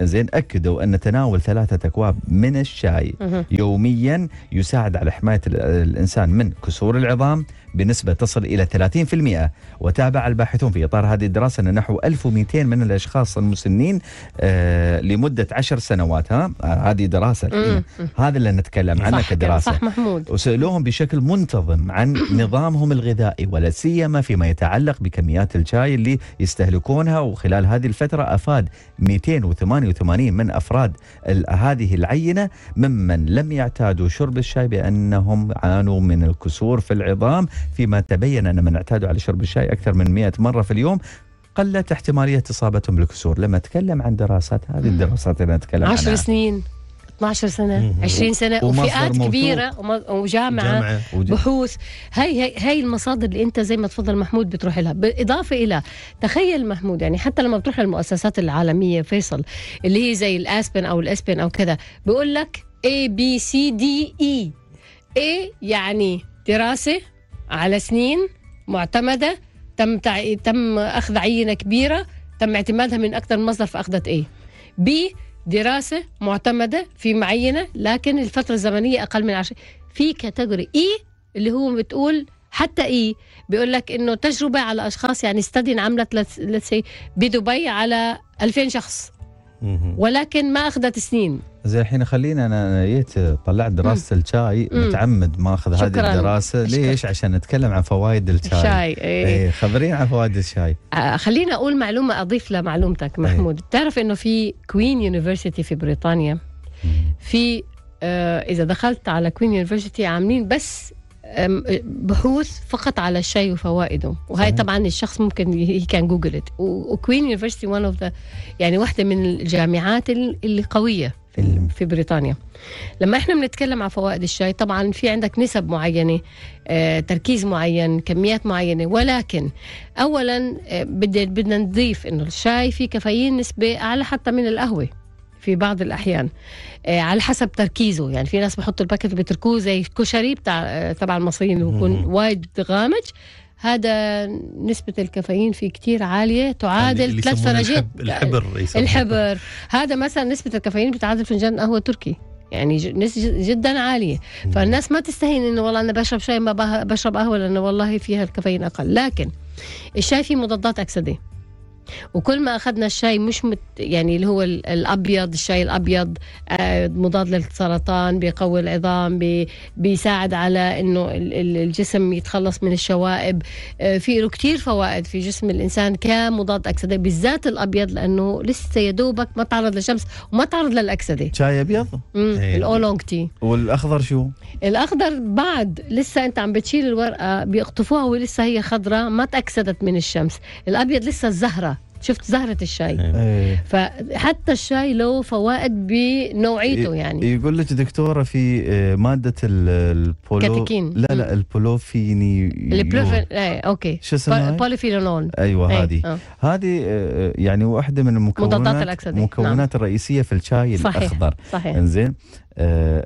زين اكدوا ان تناول ثلاثه اكواب من الشاي مم. يوميا يساعد على حمايه الانسان من كسور العظام بنسبة تصل إلى 30% وتابع الباحثون في إطار هذه الدراسة أن نحو 1200 من الأشخاص المسنين آه، لمدة 10 سنوات ها آه، هذه دراسة الحين هذا اللي نتكلم عنه كدراسة صح محمود وسألوهم بشكل منتظم عن نظامهم الغذائي ولا سيما فيما يتعلق بكميات الشاي اللي يستهلكونها وخلال هذه الفترة أفاد 288 من أفراد هذه العينة ممن لم يعتادوا شرب الشاي بأنهم عانوا من الكسور في العظام فيما تبين أن من اعتادوا على شرب الشاي أكثر من 100 مرة في اليوم قلت احتمالية إصابتهم بالكسور لما أتكلم عن دراسات هذه الدراسات اللي أتكلم عنها عشر سنين 12 سنه 20 سنه وفئات كبيره وجامعه جامعة بحوث هاي هاي هاي المصادر اللي انت زي ما تفضل محمود بتروح لها بالاضافه الى تخيل محمود يعني حتى لما بتروح للمؤسسات العالميه فيصل اللي هي زي الاسبن او الاسبن او كذا بقول لك A B C D E A يعني دراسه على سنين معتمده تم تع... تم اخذ عينه كبيره تم اعتمادها من اكثر مصدر فاخذت A B دراسه معتمده في معينه لكن الفتره الزمنيه اقل من عشرة في كاتيجوري اي e اللي هو بتقول حتى اي e، بيقول لك انه تجربه على اشخاص يعني استدي انعملت بدبي على 2000 شخص ولكن ما اخذت سنين زين الحين خلينا انا جيت طلعت دراسه الشاي متعمد ماخذ اخذ هذه الدراسه شكراً. ليش عشان نتكلم عن فوائد الشاي الشاي اي ايه, إيه، خبرينا عن فوائد الشاي آه خلينا اقول معلومه اضيف لمعلومتك إيه. محمود ايه. تعرف انه في كوين يونيفرسيتي في بريطانيا في آه اذا دخلت على كوين يونيفرسيتي عاملين بس بحوث فقط على الشاي وفوائده وهي طبعا الشخص ممكن هي كان جوجل وكوين يونيفرسيتي وان اوف ذا يعني واحده من الجامعات اللي قويه في في بريطانيا لما احنا بنتكلم على فوائد الشاي طبعا في عندك نسب معينه آه، تركيز معين كميات معينه ولكن اولا آه، بدنا نضيف انه الشاي فيه كافيين نسبه اعلى حتى من القهوه في بعض الاحيان آه على حسب تركيزه يعني في ناس بحطوا الباكت بيتركوه زي الكشري بتاع آه تبع المصريين بيكون وايد غامج هذا نسبة الكافيين فيه كتير عالية تعادل ثلاث فناجين الحبر الحبر هذا مثلا نسبة الكافيين بتعادل فنجان قهوة تركي يعني جدا عالية فالناس ما تستهين انه والله انا بشرب شاي ما بشرب قهوة لانه والله فيها الكافيين اقل لكن الشاي فيه مضادات اكسده وكل ما اخذنا الشاي مش مت يعني اللي هو الابيض الشاي الابيض آه، مضاد للسرطان بيقوي العظام بي بيساعد على انه الجسم يتخلص من الشوائب آه، في له كثير فوائد في جسم الانسان كمضاد اكسده بالذات الابيض لانه لسه يا دوبك ما تعرض للشمس وما تعرض للاكسده شاي ابيض إيه. الاولونج تي والاخضر شو الاخضر بعد لسه انت عم بتشيل الورقه بيقطفوها ولسه هي خضراء ما تاكسدت من الشمس الابيض لسه الزهره شفت زهرة الشاي أيه. إيه. فحتى الشاي له فوائد بنوعيته يعني يقول لك دكتورة في إيه، مادة البولو كاتيكين لا لا البولوفيني البلوفين أيه. اوكي شو اسمها؟ بوليفينول ايوه إيه، آه. هذه أيه. هذه يعني واحدة من المكونات مضادات الأكسدة المكونات نعم. الرئيسية في الشاي صحيح. الأخضر صحيح انزين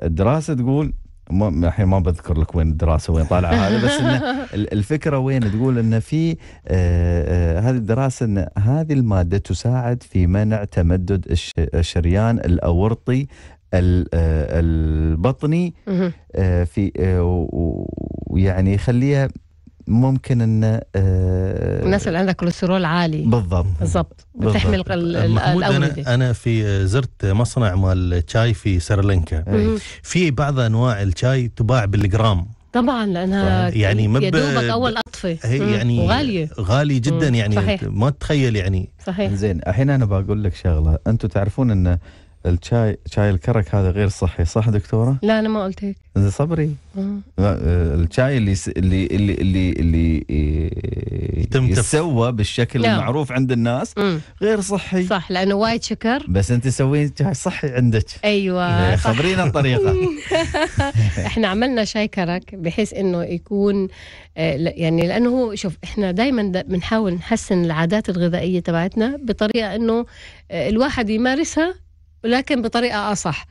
الدراسة تقول ما الحين ما بذكر لك وين الدراسه وين طالعه هذا بس إن الفكره وين تقول انه في آه، آه، هذه الدراسه ان هذه الماده تساعد في منع تمدد الشريان الاورطي آه، البطني في ويعني يخليها ممكن ان آه الناس اللي عندها كوليسترول عالي بالضبط بالضبط بتحمل الاوردة انا انا في زرت مصنع مال شاي في سريلانكا إيه. في بعض انواع الشاي تباع بالجرام طبعا لانها يعني مب... اول اطفه يعني وغاليه غالي جدا يعني صحيح. ما تتخيل يعني صحيح زين الحين انا بقول لك شغله انتم تعرفون ان الشاي شاي الكرك هذا غير صحي صح دكتوره؟ لا انا ما قلت هيك صبري لا آه، الشاي اللي س... اللي اللي اللي, اللي آه، يتسوى بالشكل لا. نعم. المعروف عند الناس مم. غير صحي صح لانه وايد شكر بس انت تسوين شاي صحي عندك ايوه إيه، خبرينا الطريقه احنا عملنا شاي كرك بحيث انه يكون آه، يعني لانه هو شوف احنا دائما بنحاول نحسن العادات الغذائيه تبعتنا بطريقه انه الواحد يمارسها ولكن بطريقه اصح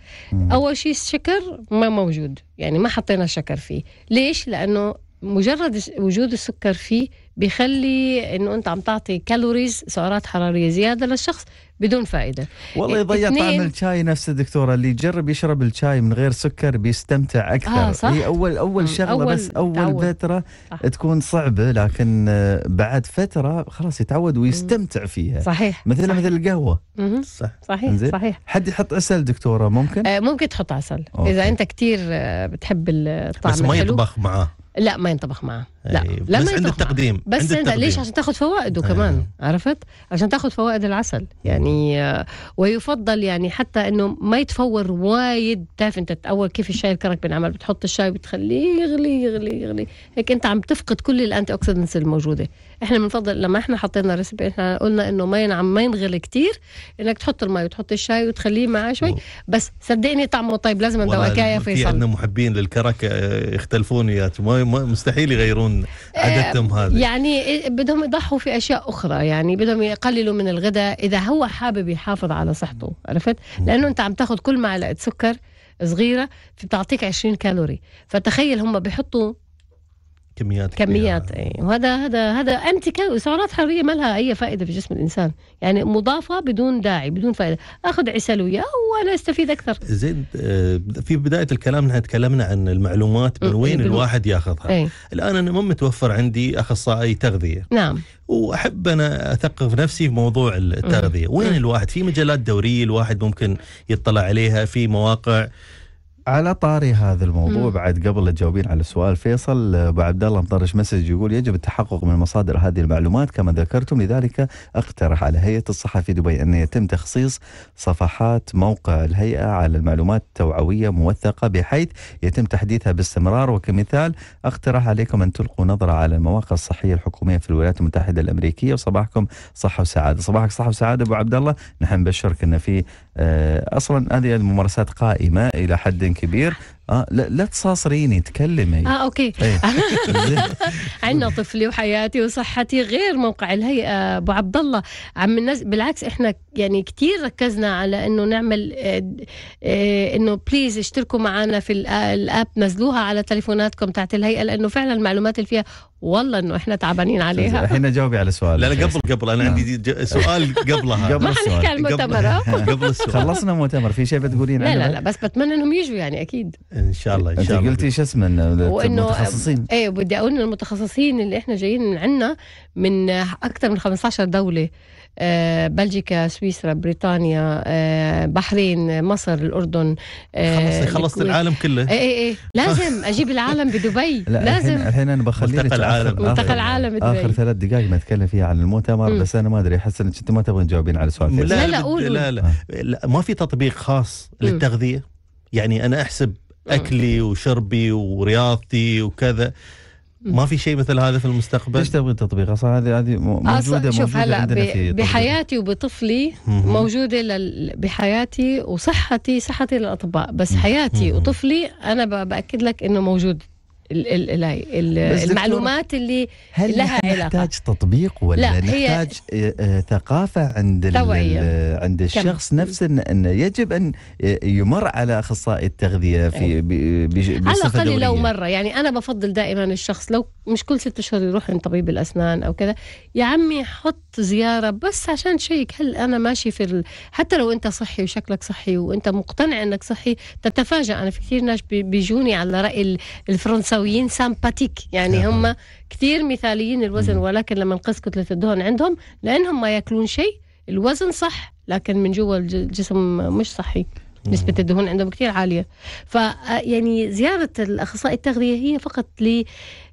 اول شيء الشكر ما موجود يعني ما حطينا شكر فيه ليش لانه مجرد وجود السكر فيه بيخلي انه انت عم تعطي كالوريز سعرات حراريه زياده للشخص بدون فائده والله يضيع طعم الشاي نفس الدكتوره اللي يجرب يشرب الشاي من غير سكر بيستمتع آه، اكثر آه صح؟ هي اول اول شغله أول بس اول تعود. فتره صح. تكون صعبه لكن بعد فتره خلاص يتعود ويستمتع فيها صحيح مثل صحيح. مثل القهوه صح صحيح انزل. صحيح حد يحط عسل دكتوره ممكن آه ممكن تحط عسل أوكي. اذا انت كثير آه، بتحب الطعم بس ما يطبخ معاه لا ما ينطبخ معه لا لا إيه، بس عند التقديم بس عند التقديم. ليش عشان تاخذ فوائده آه. كمان إيه. عرفت عشان تاخذ فوائد العسل يعني آه، ويفضل يعني حتى انه ما يتفور وايد بتعرف انت اول كيف الشاي الكرك بنعمل بتحط الشاي بتخليه يغلي يغلي يغلي هيك انت عم تفقد كل الانتي اوكسيدنتس الموجوده احنا بنفضل لما احنا حطينا ريسبي احنا قلنا انه ما ينعم ما ينغلي كثير انك تحط المي وتحط الشاي وتخليه معاه شوي بس صدقني طعمه طيب لازم ندوقك يا فيصل في عندنا محبين للكرك آه، يختلفون يا مستحيل يغيرون يكون عددهم هذا يعني بدهم يضحوا في اشياء اخرى يعني بدهم يقللوا من الغداء اذا هو حابب يحافظ على صحته عرفت لانه انت عم تاخذ كل معلقه سكر صغيره بتعطيك 20 كالوري فتخيل هم بحطوا كميات كميات اي يعني. وهذا هذا هذا انت سعرات حراريه ما لها اي فائده في جسم الانسان يعني مضافه بدون داعي بدون فائده اخذ عسلويه وانا استفيد اكثر زين آه، في بدايه الكلام نحن تكلمنا عن المعلومات من إيه، وين الواحد ياخذها أي. الان انا مو متوفر عندي اخصائي تغذيه نعم واحب انا اثقف نفسي في موضوع إيه. التغذيه وين إيه. الواحد في مجلات دوريه الواحد ممكن يطلع عليها في مواقع على طاري هذا الموضوع مم. بعد قبل لا تجاوبين على السؤال فيصل ابو آه، عبد الله مطرش مسج يقول يجب التحقق من مصادر هذه المعلومات كما ذكرتم لذلك اقترح على هيئه الصحه في دبي ان يتم تخصيص صفحات موقع الهيئه على المعلومات التوعويه موثقه بحيث يتم تحديثها باستمرار وكمثال اقترح عليكم ان تلقوا نظره على المواقع الصحيه الحكوميه في الولايات المتحده الامريكيه وصباحكم صحه وسعاده، صباحك صحه وسعاده ابو عبد الله، نحن نبشرك ان في آه، اصلا هذه الممارسات قائمه الى حد كبير اه لا, لا تصاصريني تكلمي اه اوكي إيه. عندنا طفلي وحياتي وصحتي غير موقع الهيئه ابو عبد الله عم الناس بالعكس احنا يعني كثير ركزنا على انه نعمل آه، آه، انه بليز اشتركوا معنا في آه، الاب نزلوها على تليفوناتكم تاعت الهيئه لانه فعلا المعلومات اللي فيها والله انه احنا تعبانين عليها الحين جاوبي على سؤال لا لا قبل قبل انا عندي نعم. سؤال قبلها قبل ما حنحكي عن المؤتمر قبل السؤال خلصنا مؤتمر في شيء بتقولين لا لا لا بس بتمنى انهم يجوا يعني اكيد ان شاء الله ان شاء الله قلتي شو اسمه المتخصصين ايه بدي اقول ان المتخصصين اللي احنا جايين عندنا من اكثر من 15 دوله آه، بلجيكا سويسرا بريطانيا آه، بحرين مصر الاردن آه، خلصت خلصت العالم كله اي اي اي لازم اجيب العالم بدبي لا لازم الحين انا بخلي ملتقى العالم ملتقى العالم دبي اخر ثلاث دقائق ما اتكلم فيها عن المؤتمر بس انا ما ادري احس انك انت ما تبغين تجاوبين على سؤال لا لا لا, لا, لا, لا, لا ما في تطبيق خاص للتغذيه يعني انا احسب اكلي وشربي ورياضتي وكذا ما في شيء مثل هذا في المستقبل ليش تبغي تطبيق اصلا هذه هذه موجوده موجوده شوف هلا عندنا بحياتي وبطفلي موجوده لل... بحياتي وصحتي صحتي للاطباء بس حياتي وطفلي انا باكد لك انه موجود الـ الـ الـ المعلومات اللي هل لها علاقه نحتاج تطبيق ولا نحتاج آه، آه، ثقافه عند عند الشخص كم. نفسه انه يجب ان آه، يمر على اخصائي التغذيه في إيه. على الاقل لو مره يعني انا بفضل دائما الشخص لو مش كل ست اشهر يروح عند طبيب الاسنان او كذا يا عمي حط زياره بس عشان تشيك هل انا ماشي في ال... حتى لو انت صحي وشكلك صحي وانت مقتنع انك صحي تتفاجئ انا في كثير ناس بيجوني على راي الفرنساوي فرنساويين سامباتيك يعني نعم. هم كثير مثاليين الوزن ولكن لما نقص كتله الدهون عندهم لانهم ما ياكلون شيء الوزن صح لكن من جوا الجسم مش صحي نسبة الدهون عندهم كثير عالية فيعني آه، زيارة الأخصائي التغذية هي فقط ل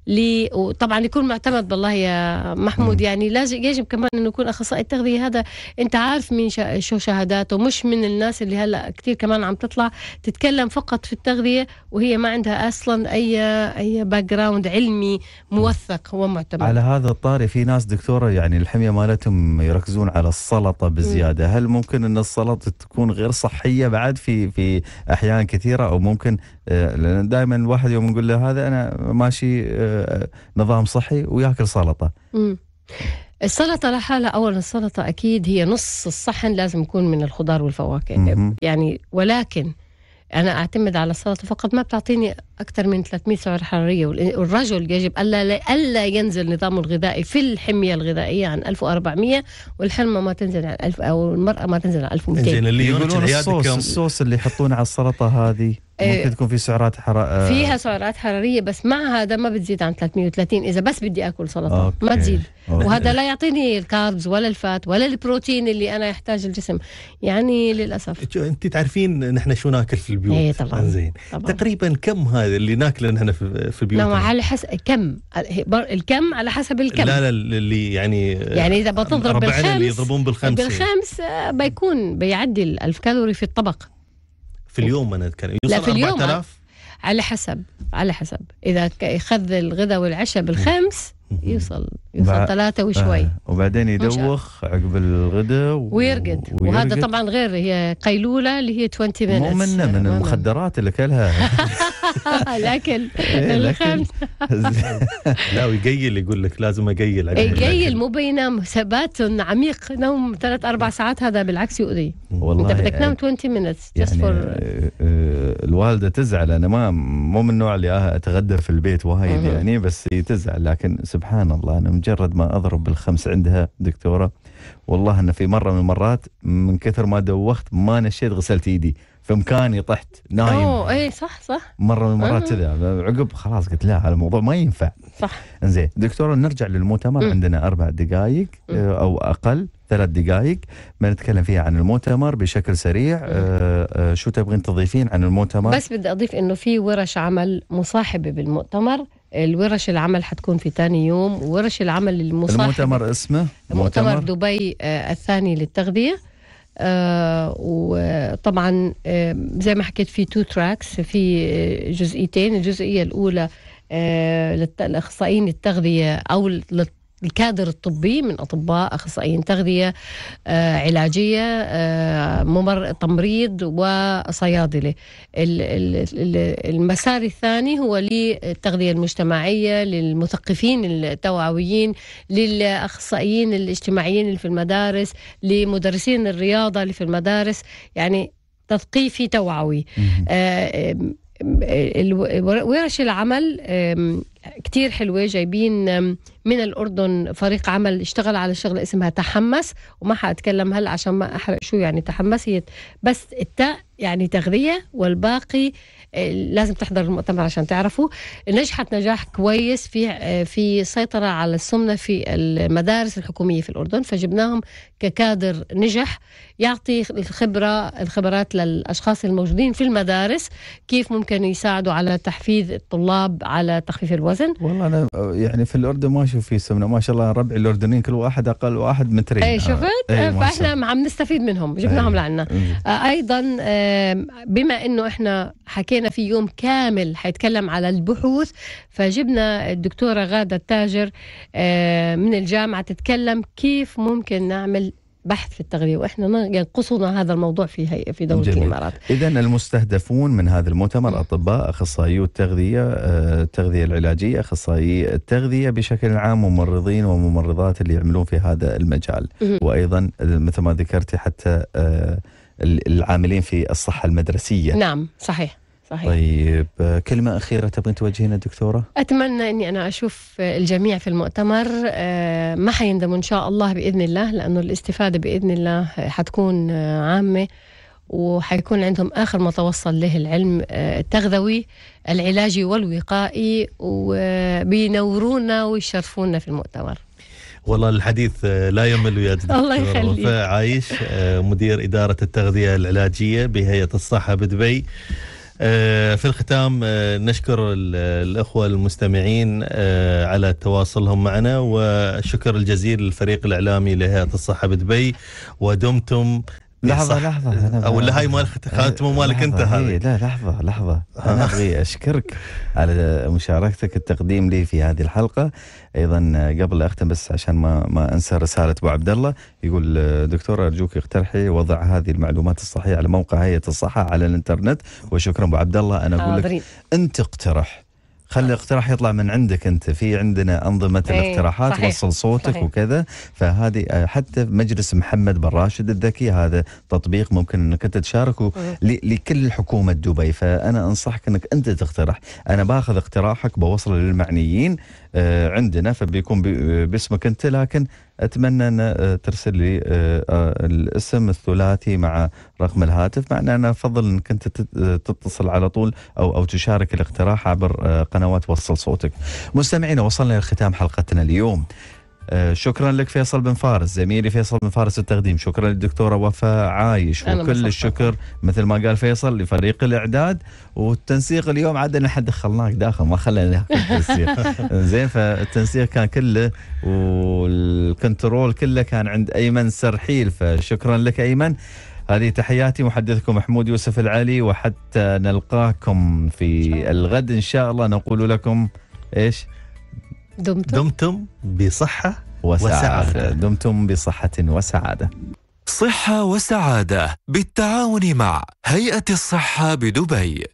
لي وطبعا يكون معتمد بالله يا محمود يعني لازم يجب كمان انه يكون اخصائي التغذيه هذا انت عارف مين شو شهاداته مش من الناس اللي هلا كثير كمان عم تطلع تتكلم فقط في التغذيه وهي ما عندها اصلا اي اي باك جراوند علمي موثق ومعتمد على هذا الطاري في ناس دكتوره يعني الحميه مالتهم يركزون على السلطه بزياده هل ممكن ان السلطه تكون غير صحيه بعد في في احيان كثيره او ممكن آه، لان دائما الواحد يوم نقول له هذا انا ماشي آه، نظام صحي وياكل سلطه السلطة لحالها أولا السلطة أكيد هي نص الصحن لازم يكون من الخضار والفواكه مم. يعني ولكن أنا أعتمد على السلطة فقط ما بتعطيني أكثر من 300 سعر حرارية والرجل يجب ألا ألا ينزل نظامه الغذائي في الحمية الغذائية عن 1400 والحرمة ما تنزل عن 1000 أو المرأة ما تنزل عن 1200 زين اللي يقولون الصوص الصوص اللي يحطونه على السلطة هذه إيه. ممكن تكون في سعرات حرارية آه. فيها سعرات حرارية بس مع هذا ما بتزيد عن 330 إذا بس بدي أكل سلطة أوكي. ما تزيد أوكي. وهذا لا يعطيني الكاربز ولا الفات ولا البروتين اللي أنا يحتاج الجسم يعني للأسف أنت تعرفين نحن شو ناكل في البيوت إيه طبعا. زين طبعا. تقريبا كم هذا اللي ناكله نحن في البيوت لا على حسب كم الكم على حسب الكم لا لا اللي يعني يعني إذا بتضرب بالخمس اللي يضربون بالخمس بالخمس آه، بيكون بيعدي ال 1000 كالوري في الطبق في اليوم انا اتكلم لا في اليوم 4000 على حسب على حسب اذا اخذ الغداء والعشاء بالخمس يوصل يوصل ثلاثة وشوي آه، وبعدين يدوخ عقب الغداء و... ويرقد. وهذا طبعا غير هي قيلولة اللي هي 20 minutes مؤمنة من المخدرات اللي كلها الاكل إيه، الخمسه لا ويقيل يقول لك لازم اقيل إيه، يقيل مو بينام ثبات عميق نوم ثلاث اربع ساعات هذا بالعكس يؤذي والله انت بدك تنام 20 مينتس يعني, يعني، آه، آه، الوالده تزعل انا ما مو من النوع اللي اتغدى في البيت وايد يعني بس هي تزعل لكن سبحان الله انا مجرد ما اضرب بالخمس عندها دكتوره والله انه في مره من المرات من كثر ما دوخت ما نشيت غسلت ايدي في مكاني طحت نايم اوه اي صح صح مره من المرات كذا آه. عقب خلاص قلت لا هذا الموضوع ما ينفع صح انزين دكتوره نرجع للمؤتمر م. عندنا اربع دقائق آه، او اقل ثلاث دقائق بنتكلم فيها عن المؤتمر بشكل سريع آه آه شو تبغين تضيفين عن المؤتمر بس بدي اضيف انه في ورش عمل مصاحبه بالمؤتمر الورش العمل حتكون في ثاني يوم ورش العمل المصاحبه المؤتمر اسمه مؤتمر, مؤتمر دبي آه الثاني للتغذيه آه، وطبعا آه، زي ما حكيت في تو تراكس في جزئيتين الجزئية الأولى آه، لاخصائيين التغذيه او الكادر الطبي من اطباء اخصائيين تغذيه آه، علاجيه آه، ممر تمريض وصيادله المسار الثاني هو للتغذيه المجتمعيه للمثقفين التوعويين للاخصائيين الاجتماعيين اللي في المدارس لمدرسين الرياضه اللي في المدارس يعني تثقيفي توعوي آه، ورش العمل كتير حلوة جايبين من الأردن فريق عمل اشتغل على شغلة اسمها تحمس وما حأتكلم هلا عشان ما أحرق شو يعني تحمس هي بس التاء يعني تغذية والباقي آه، لازم تحضر المؤتمر عشان تعرفوا نجحت نجاح كويس في آه، في سيطرة على السمنة في المدارس الحكومية في الأردن فجبناهم ككادر نجح يعطي الخبرة الخبرات للأشخاص الموجودين في المدارس كيف ممكن يساعدوا على تحفيز الطلاب على تخفيف الوزن والله أنا آه، يعني في الأردن ما اشوف فيه سمنه ما شاء الله ربعي الاردنيين كل واحد اقل واحد مترين اي شفت آه. فاحنا عم نستفيد منهم جبناهم إيه. لعنا إيه. آه ايضا آه بما انه احنا حكينا في يوم كامل حيتكلم على البحوث فجبنا الدكتوره غاده التاجر آه من الجامعه تتكلم كيف ممكن نعمل بحث في التغذية وإحنا ينقصنا هذا الموضوع في في دولة جميل. الإمارات إذا المستهدفون من هذا المؤتمر أطباء أخصائيو التغذية آه، التغذية العلاجية أخصائي التغذية بشكل عام ممرضين وممرضات اللي يعملون في هذا المجال وأيضا مثل ما ذكرتي حتى آه، العاملين في الصحة المدرسية نعم صحيح صحيح طيب آه، كلمة أخيرة تبغين توجهينها دكتورة؟ أتمنى أني أنا أشوف الجميع في المؤتمر آه، ما حيندموا إن شاء الله بإذن الله لأنه الاستفادة بإذن الله حتكون آه، عامة وحيكون عندهم آخر ما توصل له العلم التغذوي العلاجي والوقائي وبينورونا ويشرفونا في المؤتمر والله الحديث لا يمل يا الله يخليك عايش مدير إدارة التغذية العلاجية بهيئة الصحة بدبي آه، في الختام آه، نشكر الأخوة المستمعين آه، على تواصلهم معنا والشكر الجزيل للفريق الإعلامي لهيئة الصحة بدبي ودمتم لحظة لحظة أو ولا هاي مال خاتمه إيه، مالك أنت هاي لا لحظة لحظة أنا أبغي أشكرك على مشاركتك التقديم لي في هذه الحلقة أيضا قبل لا أختم بس عشان ما ما أنسى رسالة أبو عبد الله يقول دكتور أرجوك اقترحي وضع هذه المعلومات الصحيحة على موقع هيئة الصحة على الإنترنت وشكرا أبو عبد الله أنا أقول لك آه، أنت اقترح خلي الاقتراح يطلع من عندك انت في عندنا انظمه ايه الاقتراحات صحيح وصل صوتك صحيح وكذا فهذه آه، حتى مجلس محمد بن راشد الذكي هذا تطبيق ممكن انك انت تشاركه لكل حكومه دبي فانا انصحك انك انت تقترح انا باخذ اقتراحك بوصله للمعنيين آه، عندنا فبيكون آه، باسمك انت لكن اتمنى ان آه، ترسل لي الاسم الثلاثي مع رقم الهاتف مع ان انا افضل انك انت تتصل على طول او او تشارك الاقتراح عبر قنوات وصل صوتك. مستمعينا وصلنا لختام حلقتنا اليوم. آه، شكرا لك فيصل بن فارس زميلي فيصل بن فارس التقديم شكرا للدكتوره وفاء عايش وكل الشكر مثل ما قال فيصل لفريق الاعداد والتنسيق اليوم عاد احنا دخلناك داخل ما خلينا التنسيق زين فالتنسيق كان كله والكنترول كله كان عند ايمن سرحيل فشكرا لك ايمن هذه تحياتي محدثكم محمود يوسف العلي وحتى نلقاكم في الغد ان شاء الله نقول لكم ايش؟ دمتم, دمتم بصحة وسعادة. وسعادة دمتم بصحة وسعادة صحة وسعادة بالتعاون مع هيئة الصحة بدبي